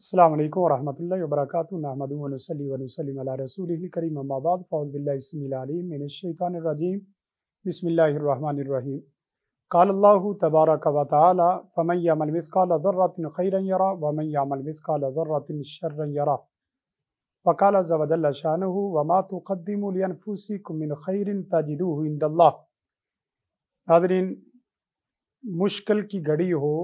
السلام عليكم ورحمة الله وبركاته نحمده ونصلي ونسلم على رسوله الكريم أما بعد فأعوذ بالله اسم العليم من الشيطان الرجيم بسم الله الرحمن الرحيم قال الله تبارك وتعالى فمن يعمل مثقال ذرة خيرا يرى ومن يعمل مثقال ذرة شرا يرى وقال عز وجل شانه وما تقدموا لأنفسكم من خير تجدوه عند الله ناظرین مشکل کی گھڑی ہو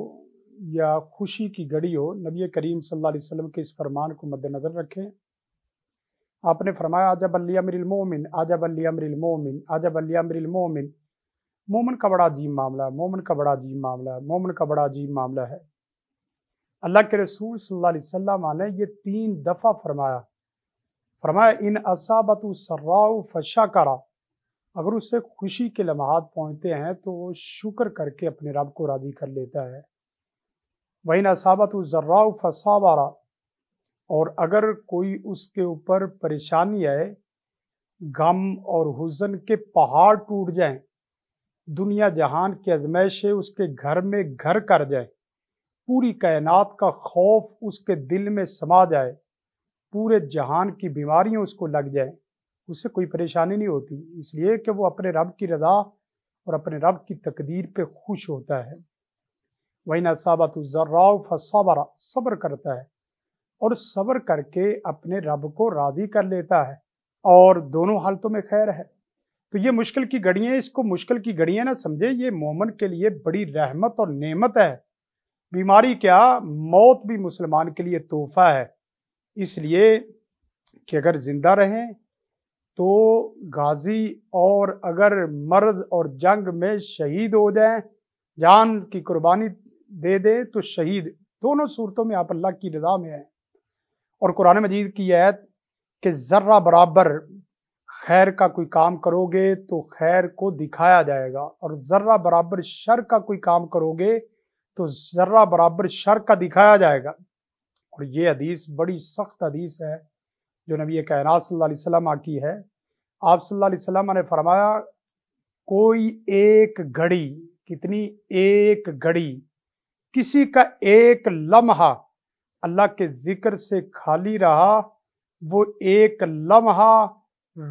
یا خوشی کی گھڑی ہو نبی کریم صلی اللہ علیہ وسلم کے اس فرمان کو مد نظر رکھیں آپ نے فرمایا آجا بلی امر آجب بلی امر آجب بلی امر المومن مومن کا بڑا عجیب معاملہ ہے مومن کا بڑا عجیب معاملہ ہے مومن کا بڑا عجیب معاملہ ہے اللہ کے رسول صلی اللہ علیہ وسلم نے یہ تین دفعہ فرمایا فرمایا ان اصابت سراؤ فشا کرا اگر اسے خوشی کے لمحات پہنچتے ہیں تو وہ شکر کر کے اپنے رب کو راضی کر لیتا ہے وہ نا صابت و ذرا فسا اور اگر کوئی اس کے اوپر پریشانی آئے غم اور حزن کے پہاڑ ٹوٹ جائیں دنیا جہان کے ازمشے اس کے گھر میں گھر کر جائیں پوری کائنات کا خوف اس کے دل میں سما جائے پورے جہان کی بیماریاں اس کو لگ جائیں اسے کوئی پریشانی نہیں ہوتی اس لیے کہ وہ اپنے رب کی رضا اور اپنے رب کی تقدیر پہ خوش ہوتا ہے وہی نہ تو ذرا صبر کرتا ہے اور صبر کر کے اپنے رب کو راضی کر لیتا ہے اور دونوں حالتوں میں خیر ہے تو یہ مشکل کی گھڑیاں اس کو مشکل کی گھڑیاں نہ سمجھے یہ مومن کے لیے بڑی رحمت اور نعمت ہے بیماری کیا موت بھی مسلمان کے لیے تحفہ ہے اس لیے کہ اگر زندہ رہیں تو غازی اور اگر مرد اور جنگ میں شہید ہو جائیں جان کی قربانی دے دے تو شہید دونوں صورتوں میں آپ اللہ کی رضا میں ہیں اور قرآن مجید کی عید کہ ذرہ برابر خیر کا کوئی کام کرو گے تو خیر کو دکھایا جائے گا اور ذرہ برابر شر کا کوئی کام کرو گے تو ذرہ برابر شر کا دکھایا جائے گا اور یہ حدیث بڑی سخت حدیث ہے جو نبی کائنات کہنا صلی اللہ علیہ وسلم کی ہے آپ صلی اللہ علیہ وسلم نے فرمایا کوئی ایک گھڑی کتنی ایک گھڑی کسی کا ایک لمحہ اللہ کے ذکر سے خالی رہا وہ ایک لمحہ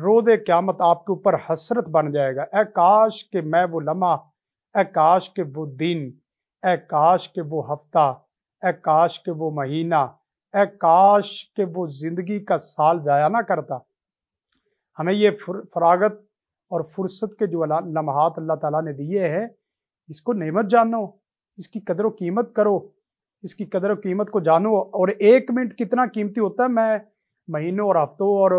رود قیامت آپ کے اوپر حسرت بن جائے گا اے کاش کہ میں وہ لمحہ اے کاش کہ وہ دن اے کاش کہ وہ ہفتہ اے کاش کہ وہ مہینہ اے کاش کہ وہ زندگی کا سال ضائع نہ کرتا ہمیں یہ فراغت اور فرصت کے جو لمحات اللہ تعالیٰ نے دیے ہیں اس کو نعمت جاننا اس کی قدر و قیمت کرو اس کی قدر و قیمت کو جانو اور ایک منٹ کتنا قیمتی ہوتا ہے میں مہینوں اور ہفتوں اور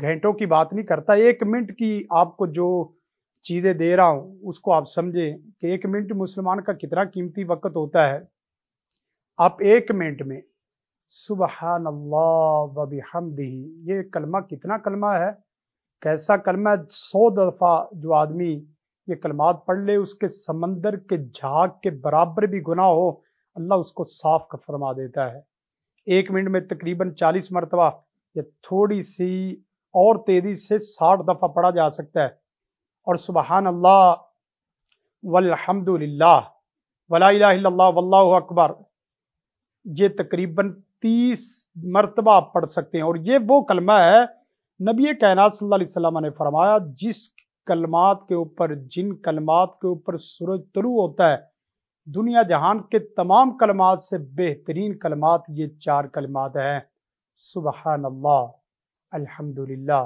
گھنٹوں کی بات نہیں کرتا ایک منٹ کی آپ کو جو چیزیں دے رہا ہوں اس کو آپ سمجھیں کہ ایک منٹ مسلمان کا کتنا قیمتی وقت ہوتا ہے آپ ایک منٹ میں سبحان اللہ و بحمدہ یہ کلمہ کتنا کلمہ ہے کیسا کلمہ ہے سو دفعہ جو آدمی یہ کلمات پڑھ لے اس کے سمندر کے جھاگ کے برابر بھی گناہ ہو اللہ اس کو صاف کا فرما دیتا ہے ایک منٹ میں تقریباً چالیس مرتبہ تھوڑی سی اور تیزی سے ساٹھ دفعہ پڑھا جا سکتا ہے اور سبحان اللہ والحمد للہ ولا الہ الا اللہ واللہ اکبر یہ تقریباً تیس مرتبہ پڑھ سکتے ہیں اور یہ وہ کلمہ ہے نبی کائنات صلی اللہ علیہ وسلم نے فرمایا جس کلمات کے اوپر جن کلمات کے اوپر سرج ترو ہوتا ہے دنیا جہان کے تمام کلمات سے بہترین کلمات یہ چار کلمات ہیں سبحان اللہ الحمدللہ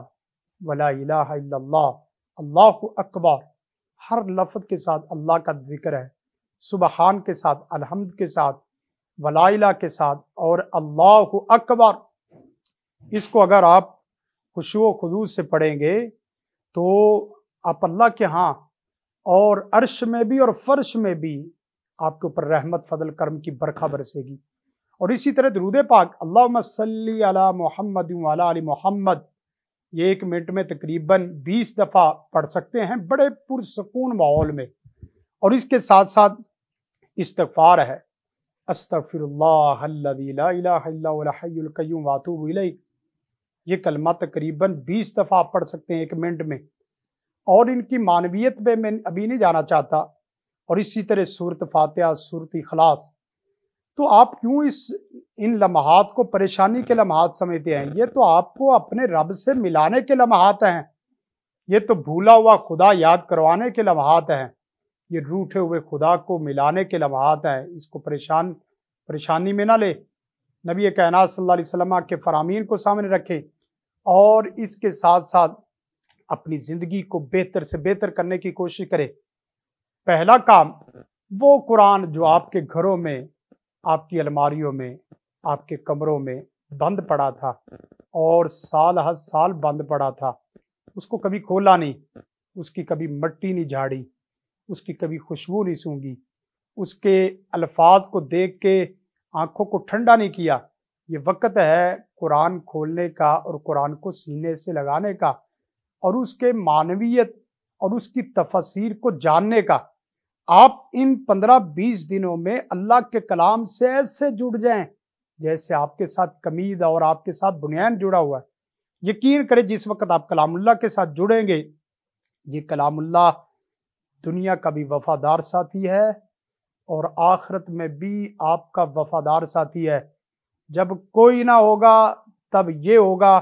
ولا الہ الا اللہ اللہ اکبر ہر لفظ کے ساتھ اللہ کا ذکر ہے سبحان کے ساتھ الحمد کے ساتھ ولا الہ کے ساتھ اور اللہ اکبر اس کو اگر آپ خوشو و خدو سے پڑھیں گے تو آپ اللہ کے ہاں اور عرش میں بھی اور فرش میں بھی آپ کے اوپر رحمت فضل کرم کی برکھا برسے گی اور اسی طرح درود پاک اللہ علی محمد علی محمد یہ ایک منٹ میں تقریباً بیس دفعہ پڑھ سکتے ہیں بڑے پرسکون ماحول میں اور اس کے ساتھ ساتھ استغفار ہے استغفر اللہ لا الہ الا واتوب یہ کلمہ تقریباً بیس دفعہ پڑھ سکتے ہیں ایک منٹ میں اور ان کی معنویت پہ میں ابھی نہیں جانا چاہتا اور اسی طرح صورت فاتحہ صورت اخلاص تو آپ کیوں اس ان لمحات کو پریشانی کے لمحات سمجھتے ہیں یہ تو آپ کو اپنے رب سے ملانے کے لمحات ہیں یہ تو بھولا ہوا خدا یاد کروانے کے لمحات ہیں یہ روٹھے ہوئے خدا کو ملانے کے لمحات ہیں اس کو پریشان پریشانی میں نہ لے نبی کائنات صلی اللہ علیہ وسلم کے فرامین کو سامنے رکھے اور اس کے ساتھ ساتھ اپنی زندگی کو بہتر سے بہتر کرنے کی کوشش کرے پہلا کام وہ قرآن جو آپ کے گھروں میں آپ کی الماریوں میں آپ کے کمروں میں بند پڑا تھا اور سال ہر سال بند پڑا تھا اس کو کبھی کھولا نہیں اس کی کبھی مٹی نہیں جھاڑی اس کی کبھی خوشبو نہیں سونگی اس کے الفاظ کو دیکھ کے آنکھوں کو ٹھنڈا نہیں کیا یہ وقت ہے قرآن کھولنے کا اور قرآن کو سینے سے لگانے کا اور اس کے معنویت اور اس کی تفسیر کو جاننے کا آپ ان پندرہ بیس دنوں میں اللہ کے کلام سے ایسے جڑ جائیں جیسے آپ کے ساتھ کمید اور آپ کے ساتھ بنیان جڑا ہوا ہے یقین کریں جس وقت آپ کلام اللہ کے ساتھ جڑیں گے یہ کلام اللہ دنیا کا بھی وفادار ساتھی ہے اور آخرت میں بھی آپ کا وفادار ساتھی ہے جب کوئی نہ ہوگا تب یہ ہوگا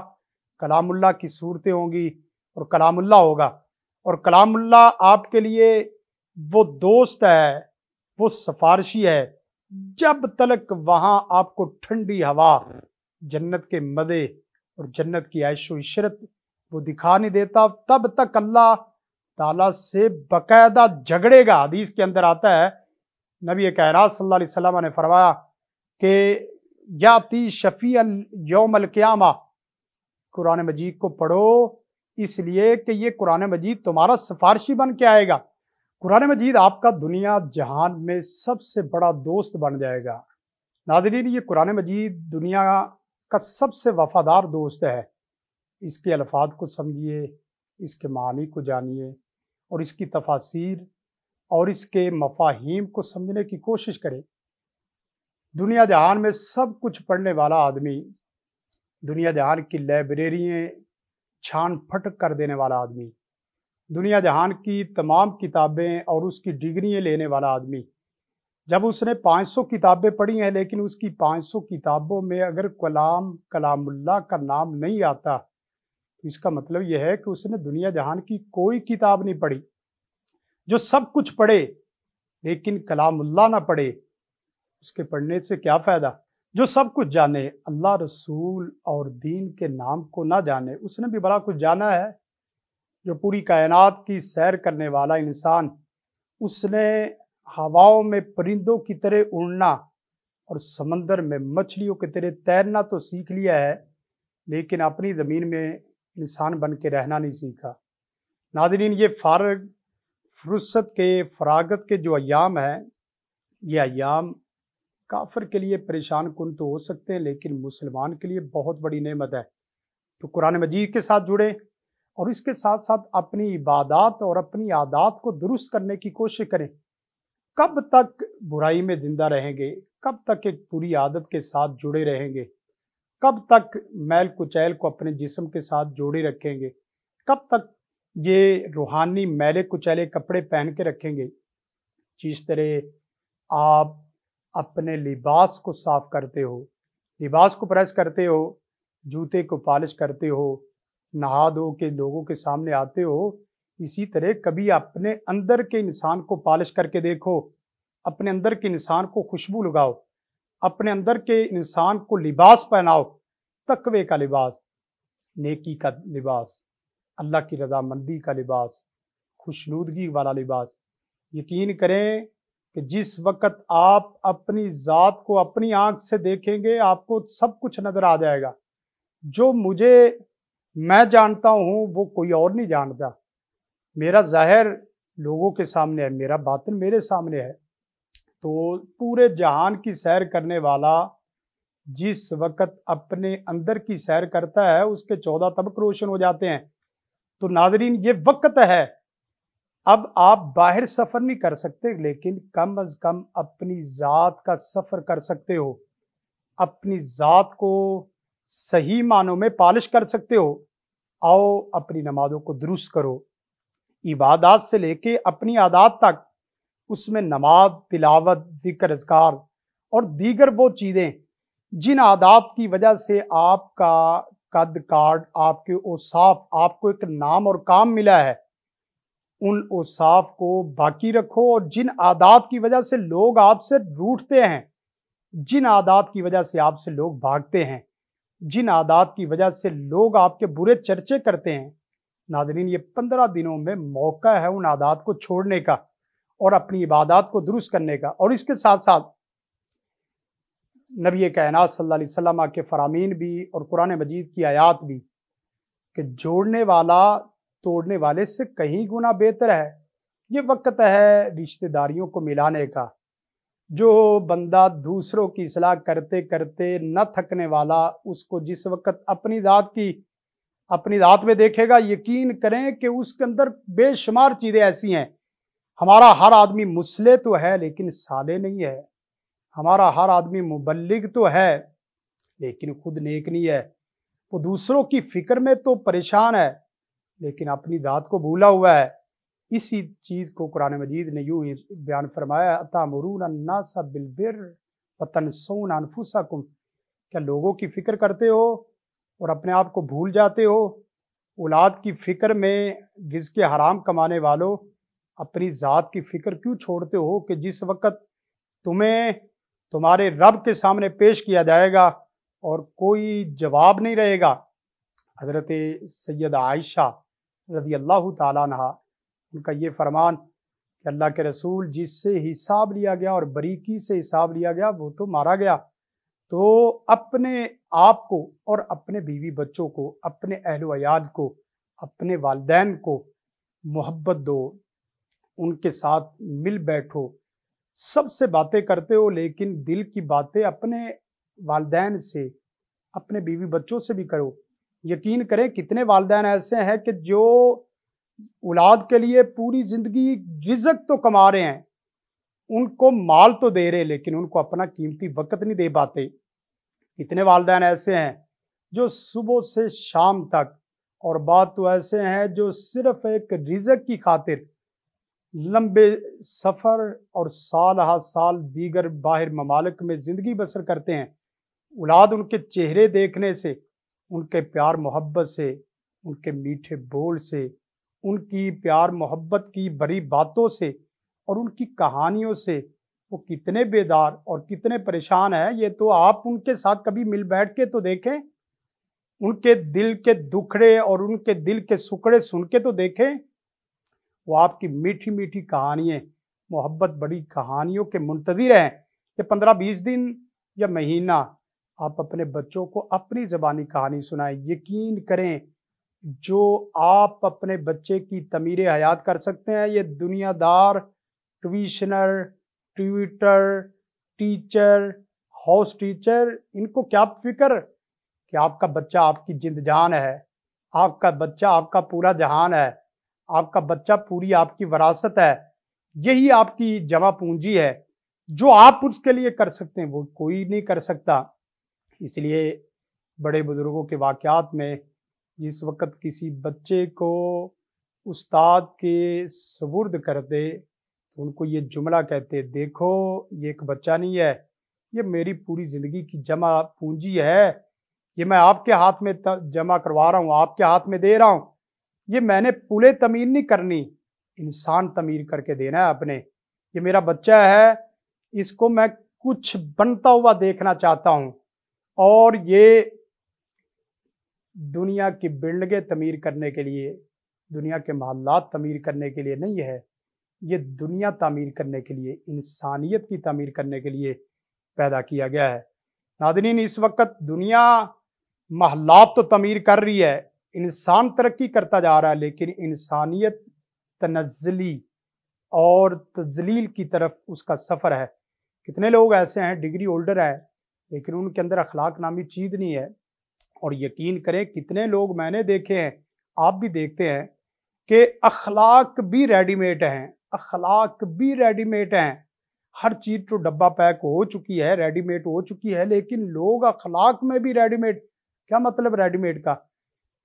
کلام اللہ کی صورتیں ہوں گی اور کلام اللہ ہوگا اور کلام اللہ آپ کے لیے وہ دوست ہے وہ سفارشی ہے جب تلک وہاں آپ کو ٹھنڈی ہوا جنت کے مدے اور جنت کی عائش و عشرت وہ دکھا نہیں دیتا تب تک اللہ تعالیٰ سے باقاعدہ جھگڑے گا حدیث کے اندر آتا ہے نبی کہ صلی اللہ علیہ وسلم نے فرمایا کہ یا تی شفیع یوم القیامہ قرآن مجید کو پڑھو اس لیے کہ یہ قرآن مجید تمہارا سفارشی بن کے آئے گا قرآن مجید آپ کا دنیا جہان میں سب سے بڑا دوست بن جائے گا ناظرین یہ قرآن مجید دنیا کا سب سے وفادار دوست ہے اس کے الفاظ کو سمجھیے اس کے معنی کو جانیے اور اس کی تفاصیر اور اس کے مفاہیم کو سمجھنے کی کوشش کریں دنیا جہان میں سب کچھ پڑھنے والا آدمی دنیا جہان کی لائبریرییں چھان پھٹ کر دینے والا آدمی دنیا جہان کی تمام کتابیں اور اس کی ڈگریاں لینے والا آدمی جب اس نے پانچ سو کتابیں پڑھی ہیں لیکن اس کی پانچ سو کتابوں میں اگر کلام کلام اللہ کا نام نہیں آتا تو اس کا مطلب یہ ہے کہ اس نے دنیا جہان کی کوئی کتاب نہیں پڑھی جو سب کچھ پڑھے لیکن کلام اللہ نہ پڑھے اس کے پڑھنے سے کیا فائدہ جو سب کچھ جانے اللہ رسول اور دین کے نام کو نہ جانے اس نے بھی بڑا کچھ جانا ہے جو پوری کائنات کی سیر کرنے والا انسان اس نے ہواؤں میں پرندوں کی طرح اڑنا اور سمندر میں مچھلیوں کی طرح تیرنا تو سیکھ لیا ہے لیکن اپنی زمین میں انسان بن کے رہنا نہیں سیکھا ناظرین یہ فارغ فرصت کے فراغت کے جو ایام ہیں یہ ایام کافر کے لیے پریشان کن تو ہو سکتے ہیں لیکن مسلمان کے لیے بہت بڑی نعمت ہے تو قرآن مجید کے ساتھ جڑیں اور اس کے ساتھ ساتھ اپنی عبادات اور اپنی عادات کو درست کرنے کی کوشش کریں کب تک برائی میں زندہ رہیں گے کب تک ایک پوری عادت کے ساتھ جڑے رہیں گے کب تک میل کچیل کو اپنے جسم کے ساتھ جوڑے رکھیں گے کب تک یہ روحانی میلے کچیلے کپڑے پہن کے رکھیں گے جس طرح آپ اپنے لباس کو صاف کرتے ہو لباس کو پریس کرتے ہو جوتے کو پالش کرتے ہو نہا دو کے لوگوں کے سامنے آتے ہو اسی طرح کبھی اپنے اندر کے انسان کو پالش کر کے دیکھو اپنے اندر کے انسان کو خوشبو لگاؤ اپنے اندر کے انسان کو لباس پہناؤ تقوی کا لباس نیکی کا لباس اللہ کی رضامندی کا لباس خوشنودگی والا لباس یقین کریں کہ جس وقت آپ اپنی ذات کو اپنی آنکھ سے دیکھیں گے آپ کو سب کچھ نظر آ جائے گا جو مجھے میں جانتا ہوں وہ کوئی اور نہیں جانتا میرا ظاہر لوگوں کے سامنے ہے میرا باطن میرے سامنے ہے تو پورے جہان کی سیر کرنے والا جس وقت اپنے اندر کی سیر کرتا ہے اس کے چودہ طبق روشن ہو جاتے ہیں تو ناظرین یہ وقت ہے اب آپ باہر سفر نہیں کر سکتے لیکن کم از کم اپنی ذات کا سفر کر سکتے ہو اپنی ذات کو صحیح معنوں میں پالش کر سکتے ہو آؤ اپنی نمازوں کو درست کرو عبادات سے لے کے اپنی عادات تک اس میں نماز تلاوت ذکر اذکار اور دیگر وہ چیزیں جن عادات کی وجہ سے آپ کا قد کارڈ آپ کے اوصاف آپ کو ایک نام اور کام ملا ہے ان اوصاف کو باقی رکھو اور جن عادات کی وجہ سے لوگ آپ سے روٹتے ہیں جن عادات کی وجہ سے آپ سے لوگ بھاگتے ہیں جن عادات کی وجہ سے لوگ آپ کے برے چرچے کرتے ہیں ناظرین یہ پندرہ دنوں میں موقع ہے ان عادات کو چھوڑنے کا اور اپنی عبادات کو درست کرنے کا اور اس کے ساتھ ساتھ نبی کائنات صلی اللہ علیہ وسلم کے فرامین بھی اور قرآن مجید کی آیات بھی کہ جوڑنے والا توڑنے والے سے کہیں گنا بہتر ہے یہ وقت ہے رشتہ داریوں کو ملانے کا جو بندہ دوسروں کی اصلاح کرتے کرتے نہ تھکنے والا اس کو جس وقت اپنی ذات کی اپنی ذات میں دیکھے گا یقین کریں کہ اس کے اندر بے شمار چیزیں ایسی ہیں ہمارا ہر آدمی مسلح تو ہے لیکن سالے نہیں ہے ہمارا ہر آدمی مبلغ تو ہے لیکن خود نیک نہیں ہے وہ دوسروں کی فکر میں تو پریشان ہے لیکن اپنی ذات کو بھولا ہوا ہے اسی چیز کو قرآن مجید نے یوں بیان فرمایا اتامرون الناس بالبر وتنسون انفسکم کیا لوگوں کی فکر کرتے ہو اور اپنے آپ کو بھول جاتے ہو اولاد کی فکر میں جس کے حرام کمانے والوں اپنی ذات کی فکر کیوں چھوڑتے ہو کہ جس وقت تمہیں تمہارے رب کے سامنے پیش کیا جائے گا اور کوئی جواب نہیں رہے گا حضرت سید عائشہ رضی اللہ تعالیٰ نہا ان کا یہ فرمان کہ اللہ کے رسول جس سے حساب لیا گیا اور بریکی سے حساب لیا گیا وہ تو مارا گیا تو اپنے آپ کو اور اپنے بیوی بچوں کو اپنے اہل و عیال کو اپنے والدین کو محبت دو ان کے ساتھ مل بیٹھو سب سے باتیں کرتے ہو لیکن دل کی باتیں اپنے والدین سے اپنے بیوی بچوں سے بھی کرو یقین کریں کتنے والدین ایسے ہیں کہ جو اولاد کے لیے پوری زندگی رزق تو کما رہے ہیں ان کو مال تو دے رہے لیکن ان کو اپنا قیمتی وقت نہیں دے پاتے کتنے والدین ایسے ہیں جو صبح سے شام تک اور بات تو ایسے ہیں جو صرف ایک رزق کی خاطر لمبے سفر اور سال ہا سال دیگر باہر ممالک میں زندگی بسر کرتے ہیں اولاد ان کے چہرے دیکھنے سے ان کے پیار محبت سے ان کے میٹھے بول سے ان کی پیار محبت کی بڑی باتوں سے اور ان کی کہانیوں سے وہ کتنے بیدار اور کتنے پریشان ہیں یہ تو آپ ان کے ساتھ کبھی مل بیٹھ کے تو دیکھیں ان کے دل کے دکھڑے اور ان کے دل کے سکڑے سن کے تو دیکھیں وہ آپ کی میٹھی میٹھی کہانیاں محبت بڑی کہانیوں کے منتظر ہیں یہ پندرہ بیس دن یا مہینہ آپ اپنے بچوں کو اپنی زبانی کہانی سنائیں یقین کریں جو آپ اپنے بچے کی تمیری حیات کر سکتے ہیں یہ دنیا دار tuitioner tutor teacher house teacher ان کو کیا فکر کہ آپ کا بچہ آپ کی جند جہان ہے آپ کا بچہ آپ کا پورا جہان ہے آپ کا بچہ پوری آپ کی وراثت ہے یہی آپ کی جمع پونجی ہے جو آپ اس کے لیے کر سکتے ہیں وہ کوئی نہیں کر سکتا اس لیے بڑے بزرگوں کے واقعات میں جس وقت کسی بچے کو استاد کے سبرد کرتے تو ان کو یہ جملہ کہتے دیکھو یہ ایک بچہ نہیں ہے یہ میری پوری زندگی کی جمع پونجی ہے یہ میں آپ کے ہاتھ میں جمع کروا رہا ہوں آپ کے ہاتھ میں دے رہا ہوں یہ میں نے پلے تمیر نہیں کرنی انسان تمیر کر کے دینا ہے اپنے یہ میرا بچہ ہے اس کو میں کچھ بنتا ہوا دیکھنا چاہتا ہوں اور یہ دنیا کی بلڈگیں تعمیر کرنے کے لیے دنیا کے محلات تعمیر کرنے کے لیے نہیں ہے یہ دنیا تعمیر کرنے کے لیے انسانیت کی تعمیر کرنے کے لیے پیدا کیا گیا ہے ناظرین اس وقت دنیا محلات تو تعمیر کر رہی ہے انسان ترقی کرتا جا رہا ہے لیکن انسانیت تنزلی اور تجلیل کی طرف اس کا سفر ہے کتنے لوگ ایسے ہیں ڈگری ہولڈر ہے لیکن ان کے اندر اخلاق نامی چیز نہیں ہے اور یقین کریں کتنے لوگ میں نے دیکھے ہیں آپ بھی دیکھتے ہیں کہ اخلاق بھی ریڈی میڈ ہیں اخلاق بھی ریڈی میڈ ہیں ہر چیز تو ڈبہ پیک ہو چکی ہے ریڈی میڈ ہو چکی ہے لیکن لوگ اخلاق میں بھی ریڈی میڈ کیا مطلب ریڈی میڈ کا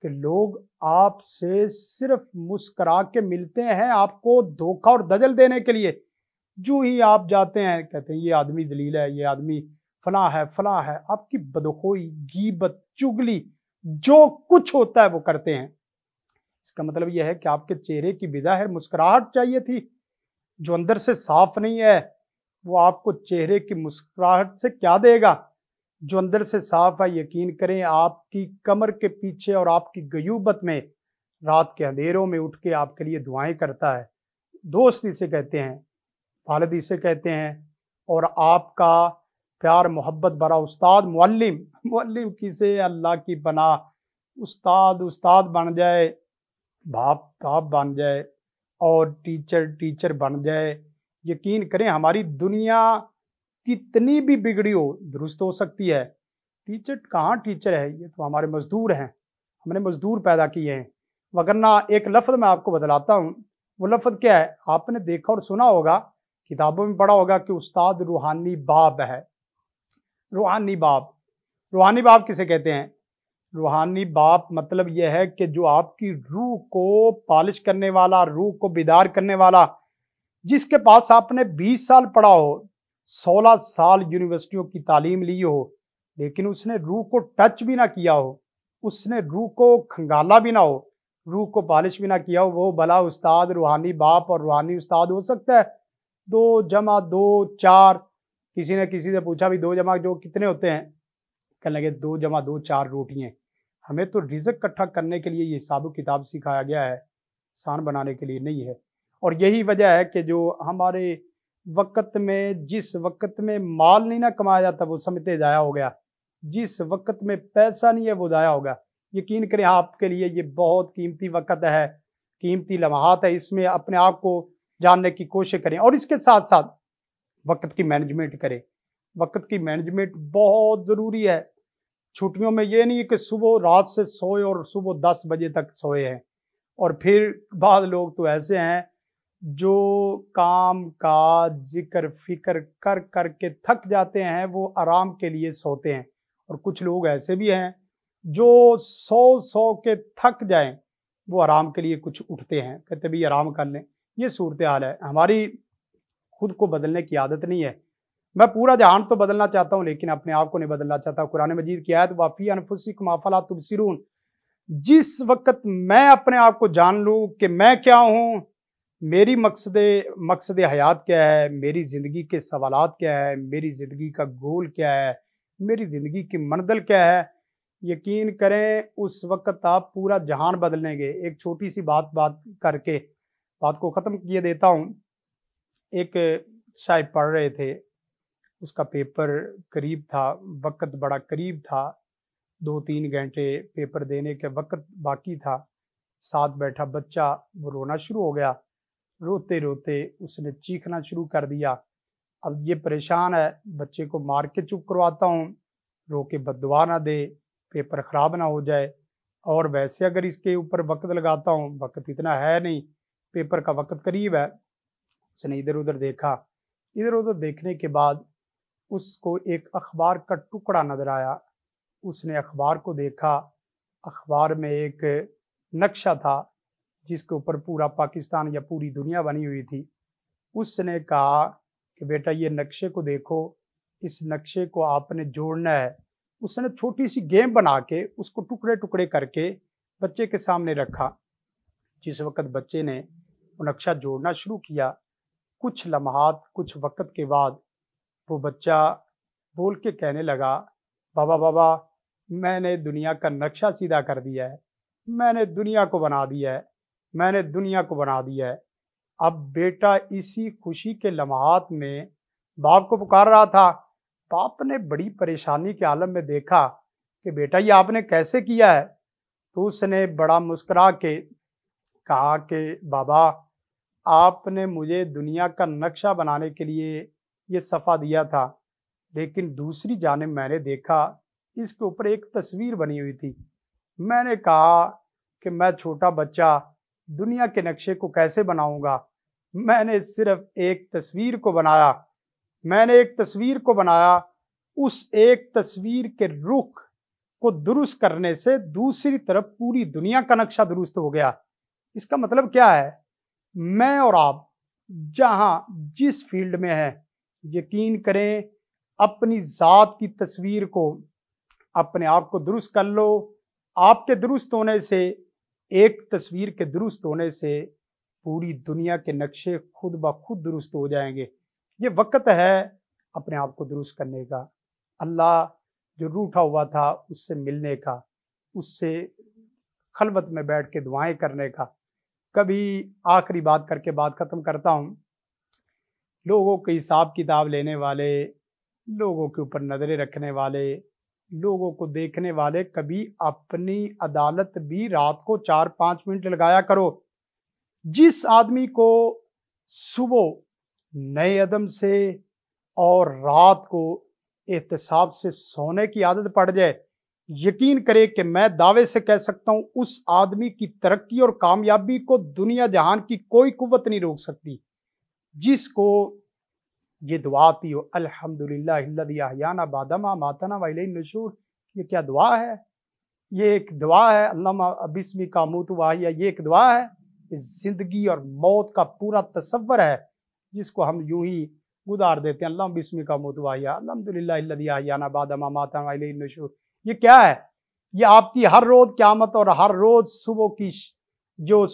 کہ لوگ آپ سے صرف مسکرا کے ملتے ہیں آپ کو دھوکہ اور دجل دینے کے لیے جو ہی آپ جاتے ہیں کہتے ہیں یہ آدمی دلیل ہے یہ آدمی فلاں فلاں ہے آپ کی بدخوئی گیبت چگلی جو کچھ ہوتا ہے وہ کرتے ہیں اس کا مطلب یہ ہے کہ آپ کے چہرے کی بظاہر مسکراہٹ چاہیے تھی جو اندر سے صاف نہیں ہے وہ آپ کو چہرے کی مسکراہٹ سے کیا دے گا جو اندر سے صاف ہے یقین کریں آپ کی کمر کے پیچھے اور آپ کی گیوبت میں رات کے اندھیروں میں اٹھ کے آپ کے لیے دعائیں کرتا ہے دوست اسے کہتے ہیں والد اسے کہتے ہیں اور آپ کا پیار محبت برا استاد معلم معلم کسے اللہ کی بنا استاد استاد بن جائے باپ باپ بن جائے اور ٹیچر ٹیچر بن جائے یقین کریں ہماری دنیا کتنی بھی بگڑی ہو درست ہو سکتی ہے ٹیچر کہاں ٹیچر ہے یہ تو ہمارے مزدور ہیں ہم نے مزدور پیدا کیے ہیں وگرنہ ایک لفظ میں آپ کو بتلاتا ہوں وہ لفظ کیا ہے آپ نے دیکھا اور سنا ہوگا کتابوں میں پڑھا ہوگا کہ استاد روحانی باب ہے روحانی باپ روحانی باپ کسے کہتے ہیں روحانی باپ مطلب یہ ہے کہ جو آپ کی روح کو پالش کرنے والا روح کو بیدار کرنے والا جس کے پاس آپ نے بیس سال پڑھا ہو سولہ سال یونیورسٹیوں کی تعلیم لی ہو لیکن اس نے روح کو ٹچ بھی نہ کیا ہو اس نے روح کو کھنگالا بھی نہ ہو روح کو پالش بھی نہ کیا ہو وہ بھلا استاد روحانی باپ اور روحانی استاد ہو سکتا ہے دو جمع دو چار کسی نے کسی سے پوچھا بھی دو جمع جو کتنے ہوتے ہیں کہنے لگے دو جمع دو چار روٹیاں ہمیں تو رزق کٹھا کرنے کے لیے یہ حساب و کتاب سکھایا گیا ہے سان بنانے کے لیے نہیں ہے اور یہی وجہ ہے کہ جو ہمارے وقت میں جس وقت میں مال نہیں نہ کمایا جاتا وہ سمتے ضائع ہو گیا جس وقت میں پیسہ نہیں ہے وہ ضائع ہو گیا یقین کریں آپ کے لیے یہ بہت قیمتی وقت ہے قیمتی لمحات ہے اس میں اپنے آپ کو جاننے کی کوشش کریں اور اس کے ساتھ ساتھ وقت کی مینجمنٹ کرے وقت کی مینجمنٹ بہت ضروری ہے چھٹیوں میں یہ نہیں ہے کہ صبح رات سے سوئے اور صبح دس بجے تک سوئے ہیں اور پھر بعض لوگ تو ایسے ہیں جو کام کاج ذکر فکر کر کر کے تھک جاتے ہیں وہ آرام کے لیے سوتے ہیں اور کچھ لوگ ایسے بھی ہیں جو سو سو کے تھک جائیں وہ آرام کے لیے کچھ اٹھتے ہیں کہتے بھی آرام کر لیں یہ صورتحال ہے ہماری خود کو بدلنے کی عادت نہیں ہے میں پورا جہان تو بدلنا چاہتا ہوں لیکن اپنے آپ کو نہیں بدلنا چاہتا قرآن مجید کی آیت وافی انفسکم افلا تبصرون جس وقت میں اپنے آپ کو جان لوں کہ میں کیا ہوں میری مقصد مقصد حیات کیا ہے میری زندگی کے سوالات کیا ہے میری زندگی کا گول کیا ہے میری زندگی کی منزل کیا ہے یقین کریں اس وقت آپ پورا جہان بدلیں گے ایک چھوٹی سی بات بات کر کے بات کو ختم کیے دیتا ہوں ایک شاید پڑھ رہے تھے اس کا پیپر قریب تھا وقت بڑا قریب تھا دو تین گھنٹے پیپر دینے کے وقت باقی تھا ساتھ بیٹھا بچہ وہ رونا شروع ہو گیا روتے روتے اس نے چیخنا شروع کر دیا اب یہ پریشان ہے بچے کو مار کے چپ کرواتا ہوں رو کے بدوا نہ دے پیپر خراب نہ ہو جائے اور ویسے اگر اس کے اوپر وقت لگاتا ہوں وقت اتنا ہے نہیں پیپر کا وقت قریب ہے اس نے ادھر ادھر دیکھا ادھر ادھر دیکھنے کے بعد اس کو ایک اخبار کا ٹکڑا نظر آیا اس نے اخبار کو دیکھا اخبار میں ایک نقشہ تھا جس کے اوپر پورا پاکستان یا پوری دنیا بنی ہوئی تھی اس نے کہا کہ بیٹا یہ نقشے کو دیکھو اس نقشے کو آپ نے جوڑنا ہے اس نے چھوٹی سی گیم بنا کے اس کو ٹکڑے ٹکڑے کر کے بچے کے سامنے رکھا جس وقت بچے نے وہ نقشہ جوڑنا شروع کیا کچھ لمحات کچھ وقت کے بعد وہ بچہ بول کے کہنے لگا بابا بابا میں نے دنیا کا نقشہ سیدھا کر دیا ہے میں نے دنیا کو بنا دیا ہے میں نے دنیا کو بنا دیا ہے اب بیٹا اسی خوشی کے لمحات میں باپ کو پکار رہا تھا باپ نے بڑی پریشانی کے عالم میں دیکھا کہ بیٹا یہ آپ نے کیسے کیا ہے تو اس نے بڑا مسکرا کے کہا کہ بابا آپ نے مجھے دنیا کا نقشہ بنانے کے لیے یہ صفحہ دیا تھا لیکن دوسری جانب میں نے دیکھا اس کے اوپر ایک تصویر بنی ہوئی تھی میں نے کہا کہ میں چھوٹا بچہ دنیا کے نقشے کو کیسے بناؤں گا میں نے صرف ایک تصویر کو بنایا میں نے ایک تصویر کو بنایا اس ایک تصویر کے رخ کو درست کرنے سے دوسری طرف پوری دنیا کا نقشہ درست ہو گیا اس کا مطلب کیا ہے میں اور آپ جہاں جس فیلڈ میں ہیں یقین کریں اپنی ذات کی تصویر کو اپنے آپ کو درست کر لو آپ کے درست ہونے سے ایک تصویر کے درست ہونے سے پوری دنیا کے نقشے خود بخود درست ہو جائیں گے یہ وقت ہے اپنے آپ کو درست کرنے کا اللہ جو روٹھا ہوا تھا اس سے ملنے کا اس سے خلوت میں بیٹھ کے دعائیں کرنے کا کبھی آخری بات کر کے بات ختم کرتا ہوں لوگوں کے حساب کتاب لینے والے لوگوں کے اوپر نظریں رکھنے والے لوگوں کو دیکھنے والے کبھی اپنی عدالت بھی رات کو چار پانچ منٹ لگایا کرو جس آدمی کو صبح نئے عدم سے اور رات کو احتساب سے سونے کی عادت پڑ جائے یقین کرے کہ میں دعوے سے کہہ سکتا ہوں اس آدمی کی ترقی اور کامیابی کو دنیا جہان کی کوئی قوت نہیں روک سکتی جس کو یہ دعا آتی ہو الحمد للہ اللہ بادما ماتنا ولی نشور یہ کیا دعا ہے یہ ایک دعا ہے علامہ بسمی کا واہیا یہ ایک دعا ہے زندگی اور موت کا پورا تصور ہے جس کو ہم یوں ہی گزار دیتے ہیں اللہ بسمی کا متباہیا الحمد للہ اللہ بادما ماتنا ماتمہ نشور یہ کیا ہے یہ آپ کی ہر روز قیامت اور ہر روز صبح کی جو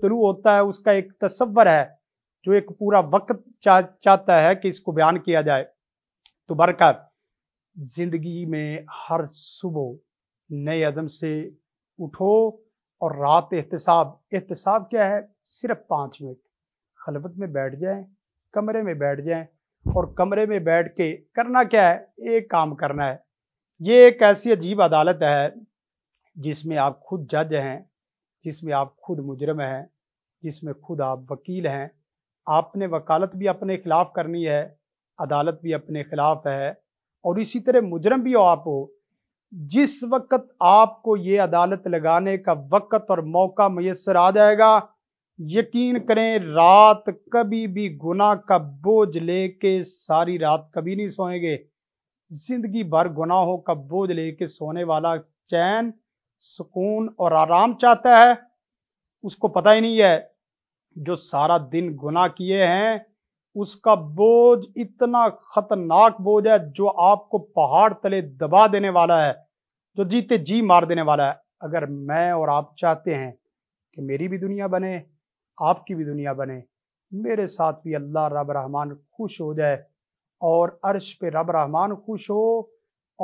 طلوع ہوتا ہے اس کا ایک تصور ہے جو ایک پورا وقت چاہتا ہے کہ اس کو بیان کیا جائے تو برکت زندگی میں ہر صبح نئے عدم سے اٹھو اور رات احتساب احتساب کیا ہے صرف پانچ منٹ خلوت میں بیٹھ جائیں کمرے میں بیٹھ جائیں اور کمرے میں بیٹھ کے کرنا کیا ہے ایک کام کرنا ہے یہ ایک ایسی عجیب عدالت ہے جس میں آپ خود جج ہیں جس میں آپ خود مجرم ہیں جس میں خود آپ وکیل ہیں آپ نے وکالت بھی اپنے خلاف کرنی ہے عدالت بھی اپنے خلاف ہے اور اسی طرح مجرم بھی ہو آپ ہو جس وقت آپ کو یہ عدالت لگانے کا وقت اور موقع میسر آ جائے گا یقین کریں رات کبھی بھی گناہ کا بوجھ لے کے ساری رات کبھی نہیں سوئیں گے زندگی بھر گناہوں کا بوجھ لے کے سونے والا چین سکون اور آرام چاہتا ہے اس کو پتہ ہی نہیں ہے جو سارا دن گناہ کیے ہیں اس کا بوجھ اتنا خطرناک بوجھ ہے جو آپ کو پہاڑ تلے دبا دینے والا ہے جو جیتے جی مار دینے والا ہے اگر میں اور آپ چاہتے ہیں کہ میری بھی دنیا بنے آپ کی بھی دنیا بنے میرے ساتھ بھی اللہ رب رحمان خوش ہو جائے اور عرش پہ رب رحمان خوش ہو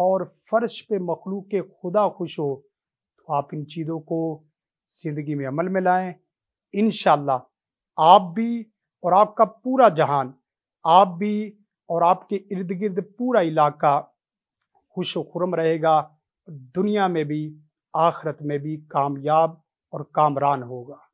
اور فرش پہ مخلوق خدا خوش ہو تو آپ ان چیزوں کو زندگی میں عمل میں لائیں انشاءاللہ آپ بھی اور آپ کا پورا جہان آپ بھی اور آپ کے ارد گرد پورا علاقہ خوش و خرم رہے گا دنیا میں بھی آخرت میں بھی کامیاب اور کامران ہوگا